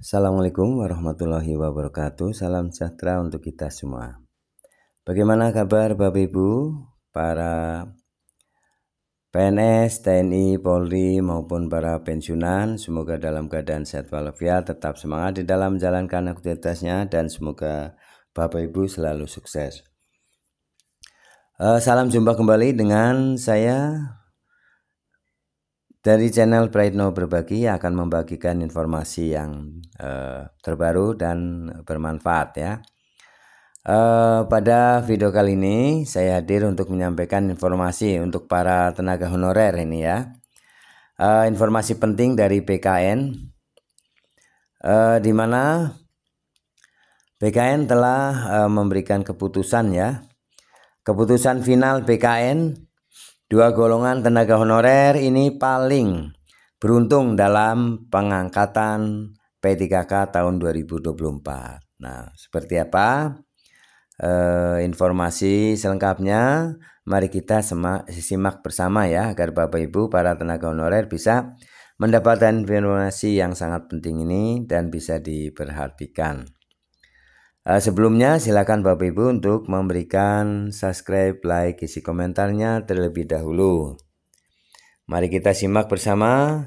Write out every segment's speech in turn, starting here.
Assalamualaikum warahmatullahi wabarakatuh. Salam sejahtera untuk kita semua. Bagaimana kabar Bapak Ibu, para PNS, TNI, Polri maupun para pensiunan? Semoga dalam keadaan sehat walafiat, tetap semangat di dalam menjalankan aktivitasnya dan semoga Bapak Ibu selalu sukses. Eh, salam jumpa kembali dengan saya dari channel Pride No Berbagi akan membagikan informasi yang eh, terbaru dan bermanfaat ya. Eh, pada video kali ini saya hadir untuk menyampaikan informasi untuk para tenaga honorer ini ya. Eh, informasi penting dari PKN eh, di mana PKN telah eh, memberikan keputusan ya. Keputusan final PKN Dua golongan tenaga honorer ini paling beruntung dalam pengangkatan P3K tahun 2024. Nah, seperti apa e, informasi selengkapnya? Mari kita semak, simak bersama ya agar Bapak Ibu para tenaga honorer bisa mendapatkan informasi yang sangat penting ini dan bisa diperhatikan. Eh, sebelumnya silakan Bapak Ibu untuk memberikan subscribe, like, isi komentarnya terlebih dahulu. Mari kita simak bersama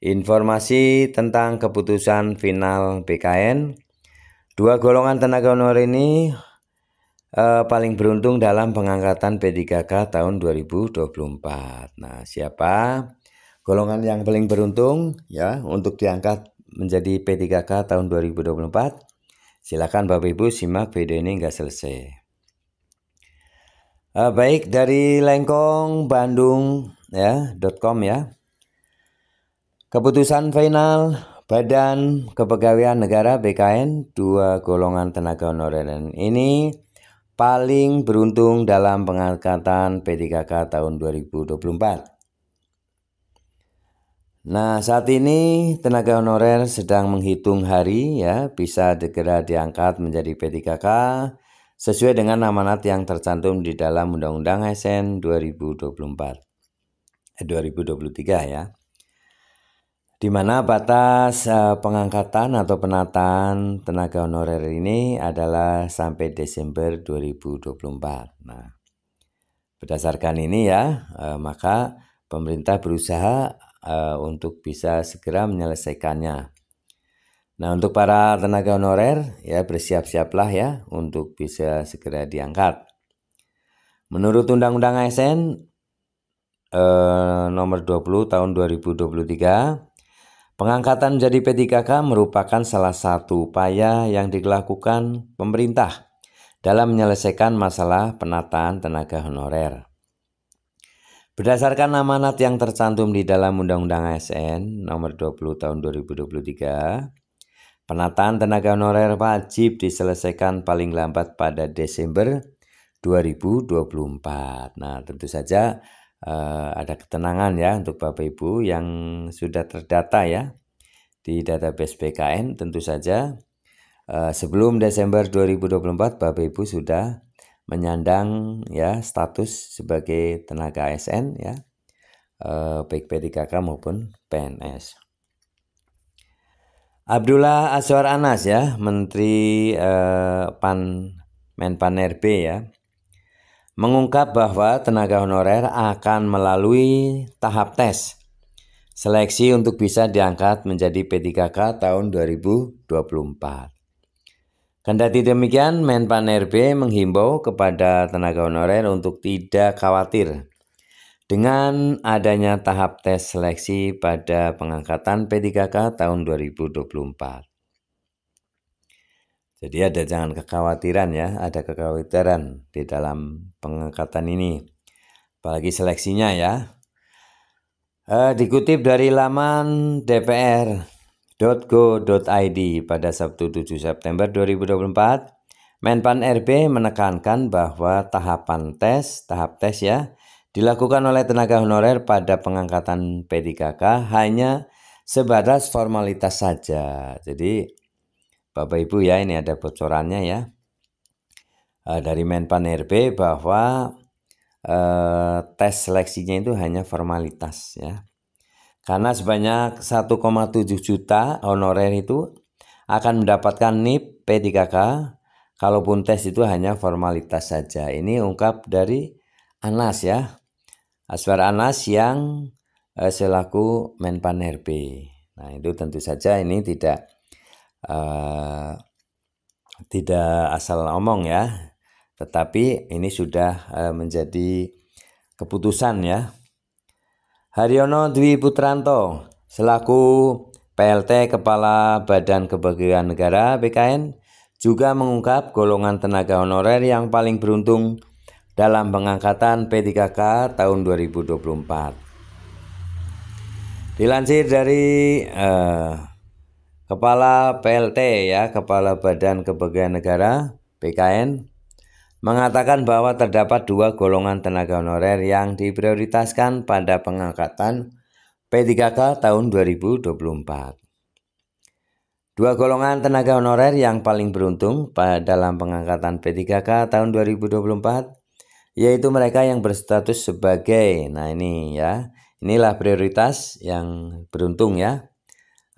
informasi tentang keputusan final BKN. Dua golongan tenaga honor ini eh, paling beruntung dalam pengangkatan P3K tahun 2024. Nah, siapa golongan yang paling beruntung ya untuk diangkat menjadi P3K tahun 2024? Silakan Bapak Ibu simak video ini nggak selesai. Uh, baik dari Lengkong Bandung ya .com ya. Keputusan final Badan Kepegawaian Negara BKN dua golongan tenaga honorer ini paling beruntung dalam pengangkatan P3K tahun 2024. Nah, saat ini tenaga honorer sedang menghitung hari ya, bisa segera diangkat menjadi P3K sesuai dengan amanat yang tercantum di dalam Undang-Undang ASN 2024 eh, 2023 ya. Di mana batas eh, pengangkatan atau penataan tenaga honorer ini adalah sampai Desember 2024. Nah, berdasarkan ini ya, eh, maka pemerintah berusaha uh, untuk bisa segera menyelesaikannya. Nah, untuk para tenaga honorer ya bersiap-siaplah ya untuk bisa segera diangkat. Menurut Undang-Undang ASN eh, nomor 20 tahun 2023, pengangkatan menjadi P3K merupakan salah satu upaya yang dilakukan pemerintah dalam menyelesaikan masalah penataan tenaga honorer. Berdasarkan amanat yang tercantum di dalam Undang-Undang ASN Nomor 20 Tahun 2023, penataan tenaga honorer wajib diselesaikan paling lambat pada Desember 2024. Nah, tentu saja eh, ada ketenangan ya untuk Bapak Ibu yang sudah terdata ya di database PKN. tentu saja eh, sebelum Desember 2024 Bapak Ibu sudah menyandang ya status sebagai tenaga ASN ya eh, baik P3K maupun PNS. Abdullah Azwar Anas ya Menteri eh, Pan Menpan RB ya mengungkap bahwa tenaga honorer akan melalui tahap tes seleksi untuk bisa diangkat menjadi P3K tahun 2024. Kendati demikian, Menpan RB menghimbau kepada tenaga honorer untuk tidak khawatir dengan adanya tahap tes seleksi pada pengangkatan P3K tahun 2024. Jadi ada jangan kekhawatiran ya, ada kekhawatiran di dalam pengangkatan ini. Apalagi seleksinya ya. Eh, dikutip dari laman DPR go.id pada Sabtu 7 September 2024, Menpan RB menekankan bahwa tahapan tes, tahap tes ya, dilakukan oleh tenaga honorer pada pengangkatan P3K hanya sebatas formalitas saja. Jadi Bapak Ibu ya ini ada bocorannya ya eh, dari Menpan RB bahwa eh, tes seleksinya itu hanya formalitas ya karena sebanyak 1,7 juta honorer itu akan mendapatkan NIP P3K, kalaupun tes itu hanya formalitas saja. Ini ungkap dari Anas ya, Aswar Anas yang eh, selaku Menpan RB. Nah itu tentu saja ini tidak eh, tidak asal omong ya, tetapi ini sudah eh, menjadi keputusan ya Haryono Dwi Putranto selaku PLT Kepala Badan Kebagian Negara BKN juga mengungkap golongan tenaga honorer yang paling beruntung dalam pengangkatan P3K tahun 2024. Dilansir dari eh, Kepala PLT ya, Kepala Badan Kebagian Negara BKN mengatakan bahwa terdapat dua golongan tenaga honorer yang diprioritaskan pada pengangkatan P3K tahun 2024. Dua golongan tenaga honorer yang paling beruntung pada dalam pengangkatan P3K tahun 2024 yaitu mereka yang berstatus sebagai nah ini ya inilah prioritas yang beruntung ya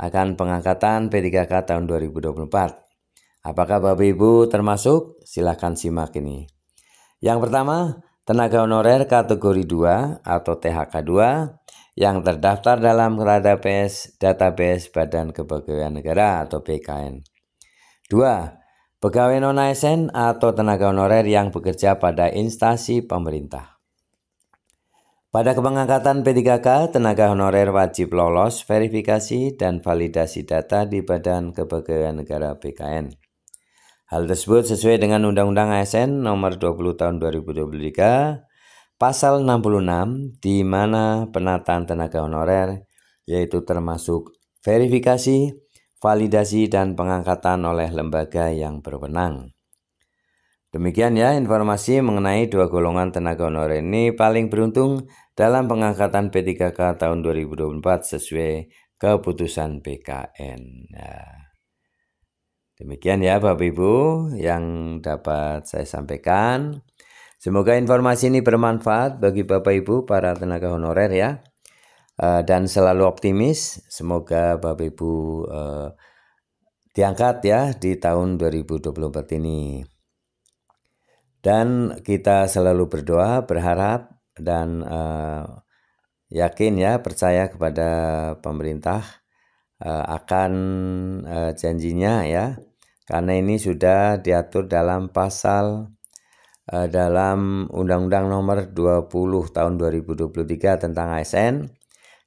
akan pengangkatan P3K tahun 2024 Apakah Bapak Ibu termasuk? Silahkan simak ini. Yang pertama, tenaga honorer kategori 2 atau THK 2 yang terdaftar dalam database, database Badan Kepegawaian Negara atau BKN. Dua, Pegawai non ASN atau tenaga honorer yang bekerja pada instansi pemerintah. Pada kepengangkatan P3K, tenaga honorer wajib lolos verifikasi dan validasi data di Badan Kepegawaian Negara BKN. Hal tersebut sesuai dengan Undang-Undang ASN Nomor 20 Tahun 2023 Pasal 66 di mana penataan tenaga honorer yaitu termasuk verifikasi, validasi dan pengangkatan oleh lembaga yang berwenang. Demikian ya informasi mengenai dua golongan tenaga honorer ini paling beruntung dalam pengangkatan P3K tahun 2024 sesuai keputusan BKN. Nah. Demikian ya Bapak Ibu yang dapat saya sampaikan. Semoga informasi ini bermanfaat bagi Bapak Ibu para tenaga honorer ya. Eh, dan selalu optimis, semoga Bapak Ibu eh, diangkat ya di tahun 2024 ini. Dan kita selalu berdoa, berharap, dan uh, yakin ya, percaya kepada pemerintah uh, akan janjinya ya karena ini sudah diatur dalam pasal eh, dalam Undang-Undang Nomor 20 Tahun 2023 tentang ASN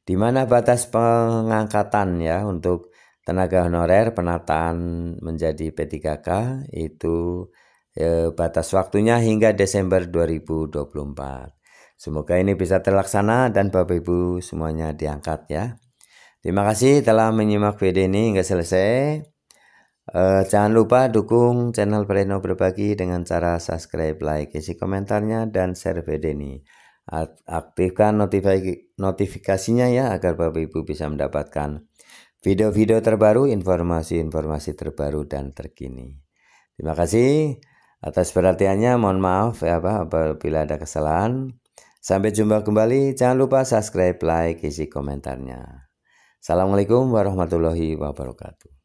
di mana batas pengangkatan ya untuk tenaga honorer penataan menjadi P3K itu eh, batas waktunya hingga Desember 2024. Semoga ini bisa terlaksana dan Bapak Ibu semuanya diangkat ya. Terima kasih telah menyimak video ini hingga selesai. Uh, jangan lupa dukung channel Breno Berbagi dengan cara subscribe, like, isi komentarnya, dan share video ini. Aktifkan notifikasinya ya agar Bapak Ibu bisa mendapatkan video-video terbaru, informasi-informasi terbaru dan terkini. Terima kasih atas perhatiannya. Mohon maaf ya Pak apabila ada kesalahan. Sampai jumpa kembali. Jangan lupa subscribe, like, isi komentarnya. Assalamualaikum warahmatullahi wabarakatuh.